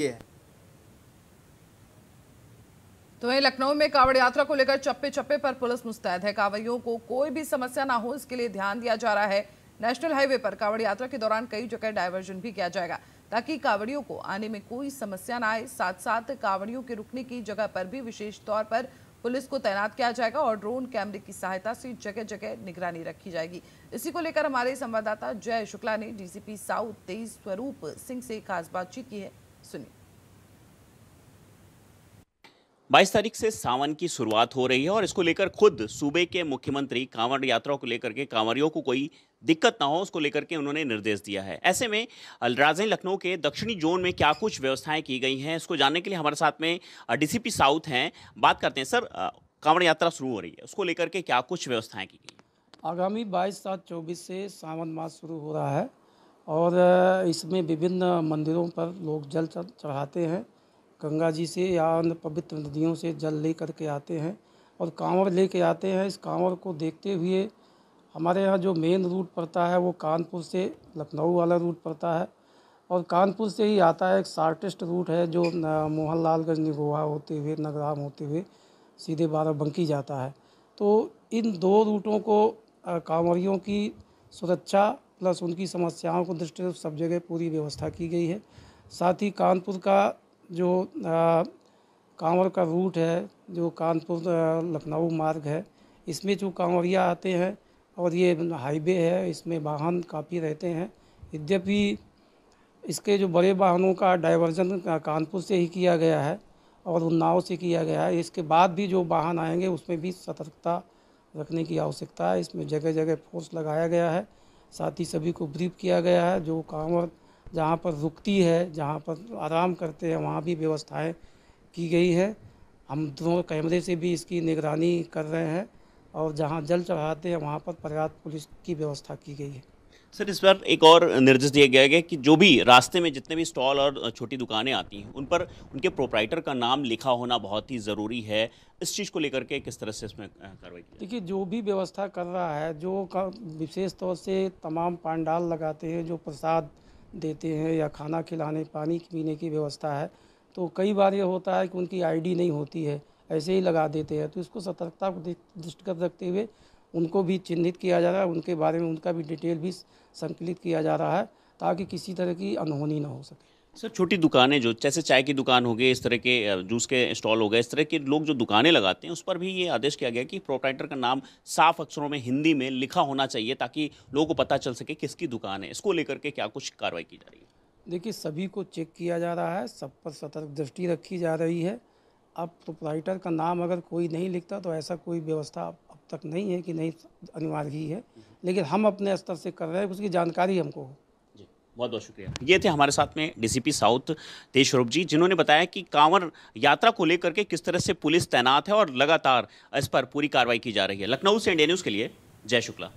ये है तो वही लखनऊ में कावड़ यात्रा को लेकर चप्पे चप्पे पर पुलिस मुस्तैद है कावड़ियों को कोई भी समस्या ना हो इसके लिए ध्यान दिया जा रहा है नेशनल हाईवे पर कावड़ यात्रा के दौरान कई जगह डायवर्जन भी किया जाएगा ताकि कावड़ियों को आने में कोई समस्या ना आए साथ साथ कावड़ियों के रुकने की जगह पर भी विशेष तौर पर पुलिस को तैनात किया जाएगा और ड्रोन कैमरे की सहायता से जगह जगह निगरानी रखी जाएगी इसी को लेकर हमारे संवाददाता जय शुक्ला ने डीसीपी साउथ तेज स्वरूप सिंह से खास बातचीत की है सुनिए 22 तारीख से सावन की शुरुआत हो रही है और इसको लेकर खुद सूबे के मुख्यमंत्री कांवड़ यात्रा को लेकर के कांवरियों को कोई दिक्कत ना हो उसको लेकर के उन्होंने निर्देश दिया है ऐसे में राजधानी लखनऊ के दक्षिणी जोन में क्या कुछ व्यवस्थाएं की गई हैं इसको जानने के लिए हमारे साथ में डीसीपी साउथ हैं बात करते हैं सर कांवड़ यात्रा शुरू हो रही है उसको लेकर के क्या कुछ व्यवस्थाएँ की गई आगामी बाईस सात चौबीस से सावन मास शुरू हो रहा है और इसमें विभिन्न मंदिरों पर लोग जल चढ़ाते हैं गंगा जी से या अन्य पवित्र नदियों से जल ले करके आते हैं और ले कर आते हैं इस कांवर को देखते हुए हमारे यहाँ जो मेन रूट पड़ता है वो कानपुर से लखनऊ वाला रूट पड़ता है और कानपुर से ही आता है एक शार्टेस्ट रूट है जो मोहनलालगंज निगोहा होते हुए नगराम होते हुए सीधे बाराबंकी जाता है तो इन दो रूटों को कांवरियों की सुरक्षा प्लस उनकी समस्याओं को दृष्टि से सब जगह पूरी व्यवस्था की गई है साथ ही कानपुर का जो कांवर का रूट है जो कानपुर लखनऊ मार्ग है इसमें जो कांवरिया आते हैं और ये हाईवे है इसमें वाहन काफ़ी रहते हैं यद्यपि इसके जो बड़े वाहनों का डाइवर्जन कानपुर से ही किया गया है और उन्नाव से किया गया है इसके बाद भी जो वाहन आएंगे उसमें भी सतर्कता रखने की आवश्यकता है इसमें जगह जगह फोर्स लगाया गया है साथ ही सभी को ब्रीफ किया गया है जो काम जहाँ पर रुकती है जहाँ पर आराम करते हैं वहाँ भी व्यवस्थाएं की गई है हम दोनों कैमरे से भी इसकी निगरानी कर रहे हैं और जहाँ जल चढ़ाते हैं वहाँ पर पर्याप्त पुलिस की व्यवस्था की गई है सर इस बार एक और निर्देश दिया गया है कि जो भी रास्ते में जितने भी स्टॉल और छोटी दुकानें आती हैं उन पर उनके प्रोपराइटर का नाम लिखा होना बहुत ही ज़रूरी है इस चीज़ को लेकर के किस तरह से इसमें कार्रवाई की देखिए जो भी व्यवस्था कर रहा है जो विशेष तौर से तमाम पांडाल लगाते हैं जो प्रसाद देते हैं या खाना खिलाने पानी पीने की व्यवस्था है तो कई बार ये होता है कि उनकी आई नहीं होती है ऐसे ही लगा देते हैं तो इसको सतर्कता को दृष्टिगत रखते हुए उनको भी चिन्हित किया जा रहा है उनके बारे में उनका भी डिटेल भी संकलित किया जा रहा है ताकि किसी तरह की अनहोनी ना हो सके सर छोटी दुकानें जो जैसे चाय की दुकान हो गई इस तरह के जूस के स्टॉल हो गए इस तरह के लोग जो दुकानें लगाते हैं उस पर भी ये आदेश किया गया कि प्रोप्राइटर का नाम साफ अक्षरों में हिंदी में लिखा होना चाहिए ताकि लोगों को पता चल सके किसकी दुकान है इसको लेकर के क्या कुछ कार्रवाई की जा रही है देखिए सभी को चेक किया जा रहा है सब पर सतर्क दृष्टि रखी जा रही है अब प्रोप्राइटर का नाम अगर कोई नहीं लिखता तो ऐसा कोई व्यवस्था तक नहीं है कि नहीं अनिवार्य ही है लेकिन हम अपने स्तर से कर रहे हैं उसकी जानकारी हमको हो बहुत बहुत शुक्रिया ये थे हमारे साथ में डीसीपी साउथ तेज स्वरूप जी जिन्होंने बताया कि कांवर यात्रा को लेकर के किस तरह से पुलिस तैनात है और लगातार इस पर पूरी कार्रवाई की जा रही है लखनऊ से इंडिया न्यूज़ के लिए जय शुक्ला